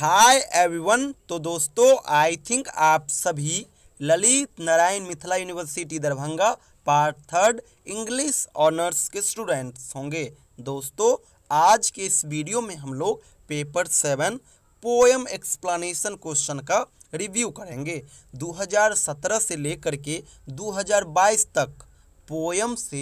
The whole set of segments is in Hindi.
हाय एवरीवन तो दोस्तों आई थिंक आप सभी Lalit Narayan Mithila university Darbhanga part third English honours के स्टूडेंट्स होंगे दोस्तों आज के इस वीडियो में हम लोग paper seven poem explanation question का रिव्यू करेंगे 2017 से लेकर के 2022 तक पोयम से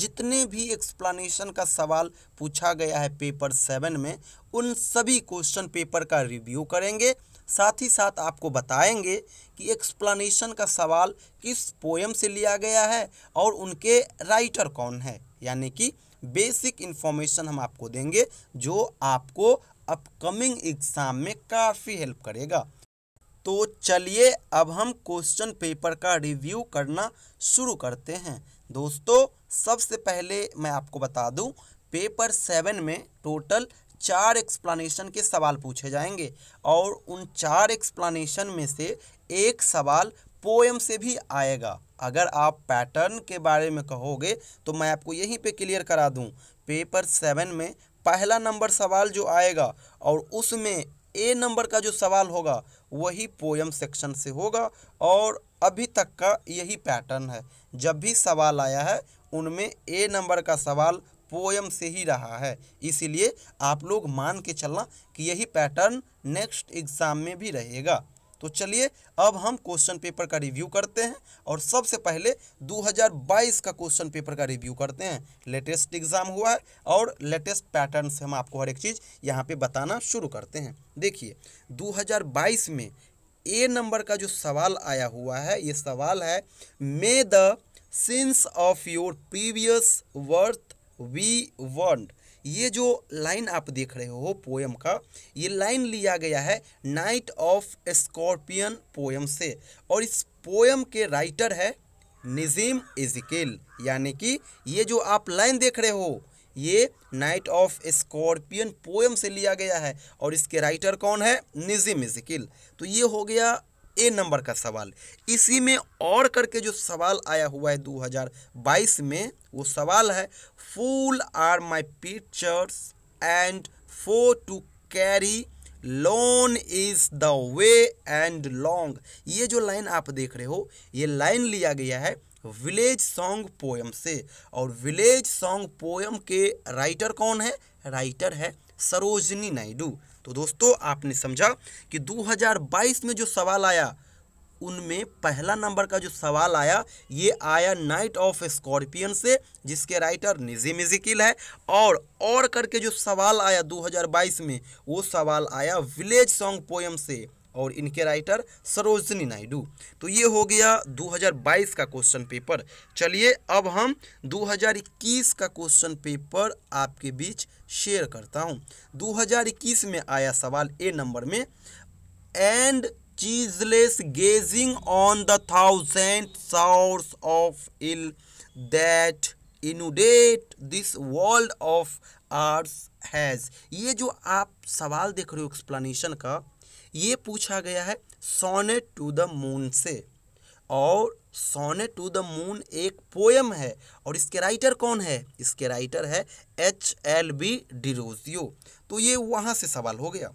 जितने भी एक्सप्लानेशन का सवाल पूछा गया है पेपर सेवन में उन सभी क्वेश्चन पेपर का रिव्यू करेंगे साथ ही साथ आपको बताएंगे कि एक्सप्लानेशन का सवाल किस पोएम से लिया गया है और उनके राइटर कौन है यानी कि बेसिक इन्फॉर्मेशन हम आपको देंगे जो आपको अपकमिंग एग्ज़ाम में काफ़ी हेल्प करेगा तो चलिए अब हम क्वेश्चन पेपर का रिव्यू करना शुरू करते हैं दोस्तों सबसे पहले मैं आपको बता दूं पेपर सेवन में टोटल चार एक्सप्लानेशन के सवाल पूछे जाएंगे और उन चार एक्सप्लानेशन में से एक सवाल पोएम से भी आएगा अगर आप पैटर्न के बारे में कहोगे तो मैं आपको यहीं पे क्लियर करा दूं पेपर सेवन में पहला नंबर सवाल जो आएगा और उसमें ए नंबर का जो सवाल होगा वही पोयम सेक्शन से होगा और अभी तक का यही पैटर्न है जब भी सवाल आया है उनमें ए नंबर का सवाल पोएम से ही रहा है इसीलिए आप लोग मान के चलना कि यही पैटर्न नेक्स्ट एग्ज़ाम में भी रहेगा तो चलिए अब हम क्वेश्चन पेपर का रिव्यू करते हैं और सबसे पहले 2022 का क्वेश्चन पेपर का रिव्यू करते हैं लेटेस्ट एग्ज़ाम हुआ है और लेटेस्ट पैटर्न से हम आपको हर एक चीज़ यहाँ पे बताना शुरू करते हैं देखिए 2022 में ए नंबर का जो सवाल आया हुआ है ये सवाल है may the sins of your previous worth we word ये जो लाइन आप देख रहे हो पोएम का ये लाइन लिया गया है नाइट ऑफ स्कॉर्पियन पोएम से और इस पोएम के राइटर है निज़ीम इजिकेल यानी कि ये जो आप लाइन देख रहे हो ये नाइट ऑफ स्कॉर्पियन पोएम से लिया गया है और इसके राइटर कौन है निजी मिजिकिल तो ये हो गया ए नंबर का सवाल इसी में और करके जो सवाल आया हुआ है 2022 में वो सवाल है full are my pitchers and far to carry lone is the way and long ये जो लाइन आप देख रहे हो ये लाइन लिया गया है विलेज सॉन्ग पोएम से और विलेज सॉन्ग पोएम के राइटर कौन है राइटर है सरोजनी नायडू तो दोस्तों आपने समझा कि 2022 में जो सवाल आया उनमें पहला नंबर का जो सवाल आया ये आया नाइट ऑफ स्कॉर्पियन से जिसके राइटर निजी मिजिकिल है और और करके जो सवाल आया 2022 में वो सवाल आया विलेज सॉन्ग पोएम से और इनके राइटर सरोजनी नायडू तो ये हो गया 2022 का क्वेश्चन पेपर चलिए अब हम 2021 का क्वेश्चन पेपर आपके बीच शेयर करता हूँ 2021 में आया सवाल ए नंबर में and ceaseless gazing on the thousand source of ill that inundate this world of arts has ये जो आप सवाल देख रहे हो एक्सप्लेनेशन का ये पूछा गया है सोने टू द मून से और सोने टू द मून एक पोयम है और इसके राइटर कौन है इसके राइटर है एच एल बी डिरोजियो तो ये वहाँ से सवाल हो गया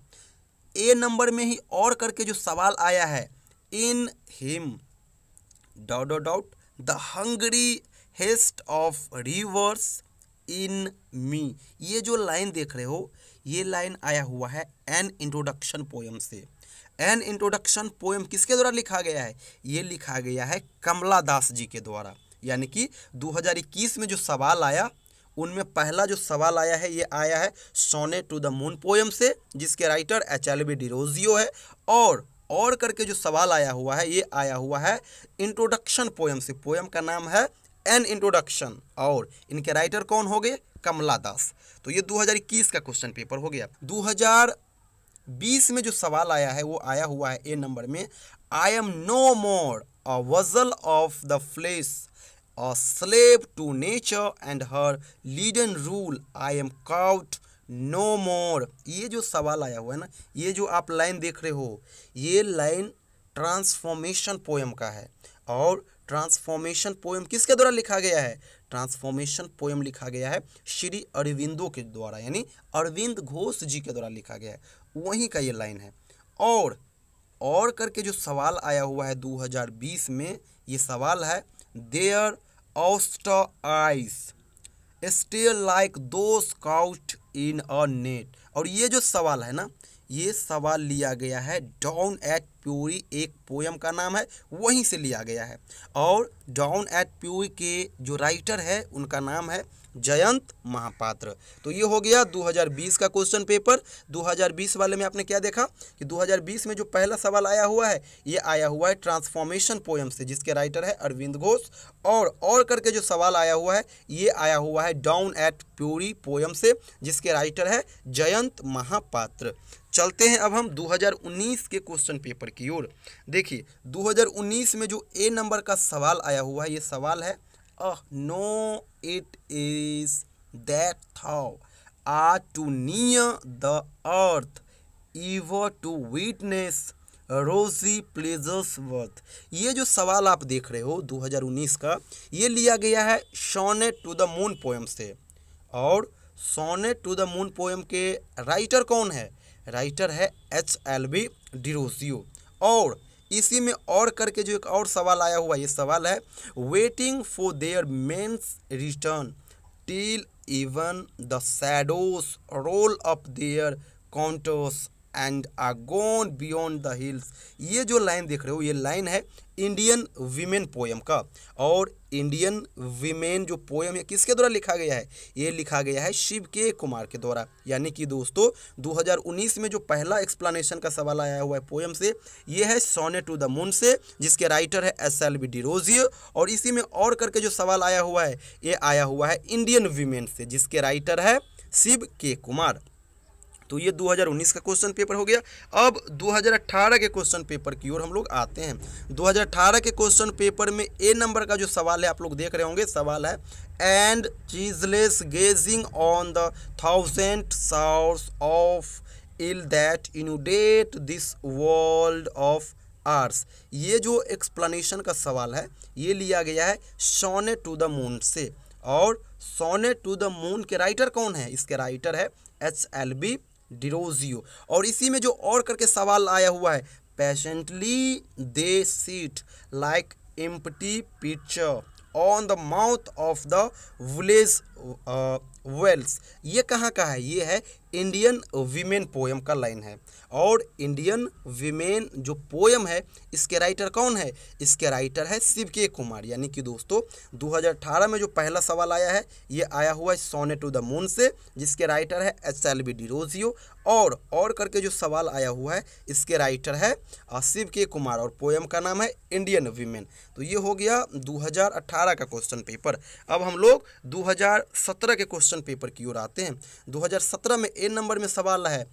ए नंबर में ही और करके जो सवाल आया है in him dot dot dot the hungriest of rivers in me ये जो लाइन देख रहे हो ये लाइन आया हुआ है एन इंट्रोडक्शन पोएम से एन इंट्रोडक्शन पोएम किसके द्वारा लिखा गया है ये लिखा गया है कमला दास जी के द्वारा यानी कि 2021 में जो सवाल आया उनमें पहला जो सवाल आया है ये आया है सोने टू द मून पोएम से जिसके writer H L V Derozio है और और करके जो सवाल आया हुआ है ये आया हुआ है इंट्रोडक्शन पोएम से पोएम का नाम है एन इंट्रोडक्शन और इनके राइटर कौन हो गए कमला दास तो ये 2021 का क्वेश्चन पेपर हो गया 2020 में जो सवाल आया है वो आया हुआ है ए नंबर में I am no more a vassal of the flesh a slave to nature and her lead and rule I am caught no more ये जो सवाल आया हुआ है ना ये जो आप लाइन देख रहे हो ये लाइन ट्रांसफॉर्मेशन पोएम का है और ट्रांसफॉर्मेशन पोएम किसके द्वारा लिखा गया है ट्रांसफॉर्मेशन पोएम लिखा गया है श्री अरविंदो के द्वारा यानी अरविंद घोष जी के द्वारा लिखा गया है वहीं का ये लाइन है और और करके जो सवाल आया हुआ है 2020 में ये सवाल है their lost eyes stay like two scout in a net और ये जो सवाल है ना ये सवाल लिया गया है डाउन एट प्योरी एक पोयम का नाम है वहीं से लिया गया है और डाउन एट प्योरी के जो राइटर है उनका नाम है जयंत महापात्र तो ये हो गया 2020 का क्वेश्चन पेपर 2020 वाले में आपने क्या देखा कि 2020 में जो पहला सवाल आया हुआ है ये आया हुआ है ट्रांसफॉर्मेशन पोयम से जिसके राइटर है अरविंद घोष और और करके जो सवाल आया हुआ है ये आया हुआ है डाउन एट प्योरी पोयम से जिसके राइटर है जयंत महापात्र चलते हैं अब हम 2019 के क्वेश्चन पेपर की ओर देखिए 2019 में जो ए नंबर का सवाल आया हुआ है ये सवाल है uh no it is that thou आ too near the earth ever to witness rosy pleasures worth ये जो सवाल आप देख रहे हो 2019 का ये लिया गया है sonnet to the moon poem से और sonnet to the moon poem के राइटर कौन है राइटर है एच एल बी डिरोसियो और इसी में और करके जो एक और सवाल आया हुआ ये सवाल है waiting for their men's return till even the shadows roll up their counters and gone beyond the hills ये जो लाइन देख रहे हो ये लाइन है इंडियन वीमेन पोएम का और इंडियन वीमेन जो पोएम है किसके द्वारा लिखा गया है ये लिखा गया है शिव के कुमार के द्वारा यानी कि दोस्तों 2019 में जो पहला एक्सप्लानेशन का सवाल आया हुआ है पोएम से ये है सोने टू द मून से जिसके राइटर है एस एल बी डिरोजियो और इसी में और करके जो सवाल आया हुआ है ये आया हुआ है इंडियन वीमेन से जिसके राइटर है शिव के कुमार तो ये 2019 का क्वेश्चन पेपर हो गया अब 2018 के क्वेश्चन पेपर की ओर हम लोग आते हैं 2018 के क्वेश्चन पेपर में ए नंबर का जो सवाल है आप लोग देख रहे होंगे सवाल है and ceaseless gazing on the thousand source of ill that inundate this world of arts ये जो एक्सप्लेनेशन का सवाल है ये लिया गया है सोने टू द मून से और सोने टू द मून के राइटर कौन है इसके राइटर है एच एल बी डिरोजियो और इसी में जो और करके सवाल आया हुआ है patiently they sit like empty pitcher on the mouth of the village wells ये कहाँ का है ये है इंडियन वीमेन पोएम का लाइन है और इंडियन वीमेन जो पोएम है इसके राइटर कौन है इसके राइटर है शिव के कुमार यानी कि दोस्तों 2018 में जो पहला सवाल आया है ये आया हुआ है सोने टू द मून से जिसके राइटर है एच एल बी डिरोजियो और और करके जो सवाल आया हुआ है इसके राइटर है शिव के कुमार और पोएम का नाम है इंडियन वीमेन तो ये हो गया 2018 का क्वेश्चन पेपर अब हम लोग 2017 के क्वेश्चन पेपर की ओर आते हैं 2017 में ए नंबर में सवाल है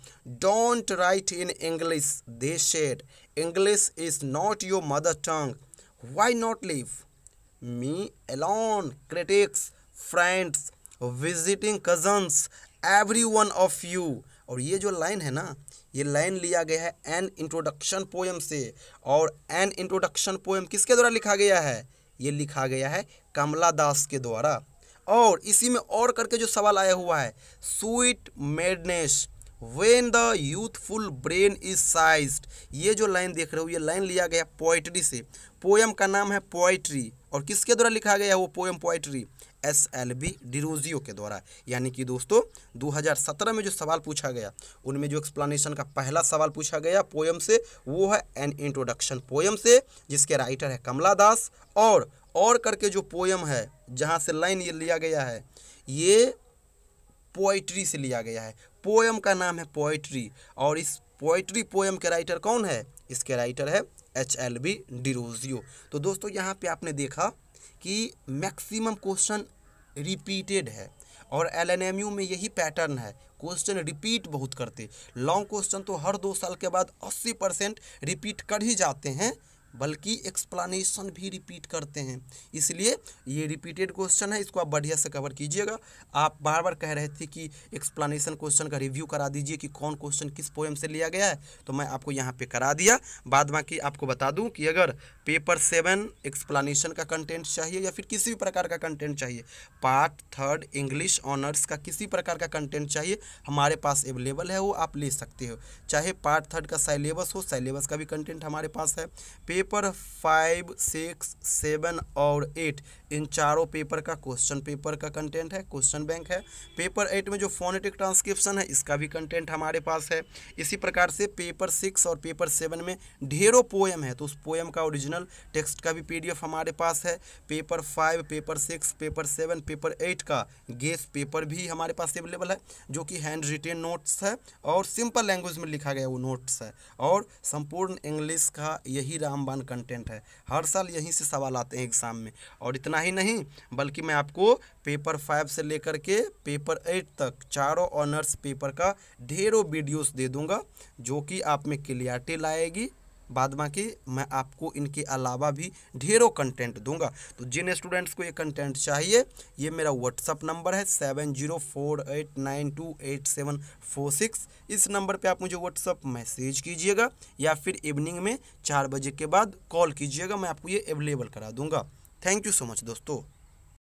don't write in English they said English is not your mother tongue why not leave me alone critics friends visiting cousins every one of you और ये जो लाइन है ना ये लाइन लिया गया है एन इंट्रोडक्शन पोएम से और एन इंट्रोडक्शन पोएम किसके द्वारा लिखा गया है ये लिखा गया है कमला दास के द्वारा और इसी में और करके जो सवाल आया हुआ है sweet madness when the youthful brain is seized ये जो लाइन देख रहे हो ये लाइन लिया गया पोइट्री से पोएम का नाम है पोइट्री और किसके द्वारा लिखा गया है वो poem poetry S L V Derozio के द्वारा यानी कि दोस्तों 2017 में जो सवाल पूछा गया उनमें जो एक्सप्लानेशन का पहला सवाल पूछा गया पोएम से वो है एन इंट्रोडक्शन पोएम से जिसके राइटर है कमला दास और और करके जो पोयम है जहाँ से लाइन ये लिया गया है ये पोइट्री से लिया गया है पोयम का नाम है पोइट्री और इस पोइट्री पोयम के राइटर कौन है इसके राइटर है एच एल बी डिरोजियो तो दोस्तों यहाँ पे आपने देखा कि मैक्सिमम क्वेश्चन रिपीटेड है और एल एन एम यू में यही पैटर्न है क्वेश्चन रिपीट बहुत करते लॉन्ग क्वेश्चन तो हर दो साल के बाद अस्सी परसेंट रिपीट कर ही जाते हैं बल्कि एक्सप्लानेशन भी रिपीट करते हैं इसलिए ये रिपीटेड क्वेश्चन है इसको आप बढ़िया से कवर कीजिएगा आप बार बार कह रहे थे कि एक्सप्लानेशन क्वेश्चन का रिव्यू करा दीजिए कि कौन क्वेश्चन किस पोएम से लिया गया है तो मैं आपको यहाँ पे करा दिया बाद बाकी आपको बता दूँ कि अगर पेपर सेवन एक्सप्लानेशन का कंटेंट चाहिए या फिर किसी भी प्रकार का कंटेंट चाहिए पार्ट थर्ड इंग्लिश ऑनर्स का किसी प्रकार का कंटेंट चाहिए हमारे पास अवेलेबल है वो आप ले सकते हो चाहे पार्ट थर्ड का साइलेबस हो साइलेबस का भी कंटेंट हमारे पास है पेपर फाइव सिक्स सेवन और एट इन चारों पेपर का क्वेश्चन पेपर का कंटेंट है क्वेश्चन बैंक है पेपर एट में जो फोनेटिक ट्रांसक्रिप्शन है इसका भी कंटेंट हमारे पास है इसी प्रकार से पेपर सिक्स और पेपर सेवन में ढेरों पोएम है तो उस पोएम का ओरिजिनल टेक्स्ट का भी पी हमारे पास है paper five paper six paper seven paper eight का गेस पेपर भी हमारे पास अवेलेबल है जो कि हैंड रिटेन नोट्स है और सिंपल लैंग्वेज में लिखा गया वो नोट्स है और संपूर्ण इंग्लिश का यही राम वन कंटेंट है हर साल यहीं से सवाल आते हैं एग्ज़ाम में और इतना ही नहीं बल्कि मैं आपको पेपर फाइव से लेकर के पेपर एट तक चारों ऑनर्स पेपर का ढेरों वीडियोस दे दूंगा जो कि आप में क्लियरिटी लाएगी बाद बाकी मैं आपको इनके अलावा भी ढेरों कंटेंट दूंगा तो जिन स्टूडेंट्स को ये कंटेंट चाहिए ये मेरा व्हाट्सअप नंबर है seven zero four eight nine two eight seven four six इस नंबर पे आप मुझे व्हाट्सअप मैसेज कीजिएगा या फिर इवनिंग में चार बजे के बाद कॉल कीजिएगा मैं आपको ये अवेलेबल करा दूँगा थैंक यू सो मच दोस्तों